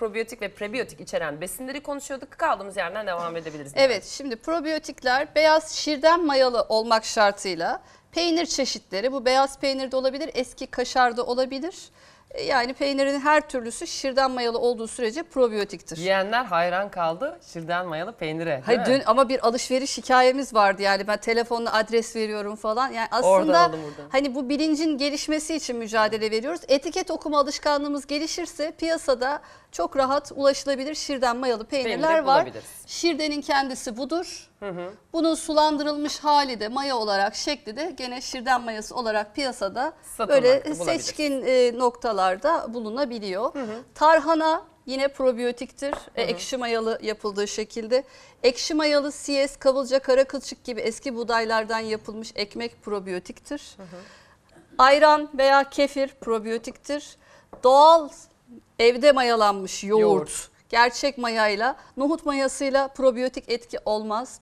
probiyotik ve prebiyotik içeren besinleri konuşuyorduk. Kaldığımız yerden devam edebiliriz. Evet şimdi probiyotikler beyaz şirden mayalı olmak şartıyla peynir çeşitleri bu beyaz peynir de olabilir eski kaşar da olabilir e, yani peynirin her türlüsü şırdan mayalı olduğu sürece probiyotiktir. Yiyenler hayran kaldı şırdan mayalı peynire. Hayır mi? dün ama bir alışveriş hikayemiz vardı yani ben telefonla adres veriyorum falan. Yani aslında hani bu bilincin gelişmesi için mücadele veriyoruz. Etiket okuma alışkanlığımız gelişirse piyasada çok rahat ulaşılabilir şırdan mayalı peynirler var. Şirdenin kendisi budur. Hı hı. Bunun sulandırılmış hali de maya olarak şekli de gene şirden mayası olarak piyasada Satın böyle seçkin e, noktalar gıdalarda bulunabiliyor. Hı hı. Tarhana yine probiyotiktir. E, hı hı. ekşi mayalı yapıldığı şekilde. Ekşi mayalı siyes, kavulca, karakılçık gibi eski buğdaylardan yapılmış ekmek probiyotiktir. Hı hı. Ayran veya kefir probiyotiktir. Doğal evde mayalanmış yoğurt, yoğurt. gerçek mayayla, nohut mayasıyla probiyotik etki olmaz.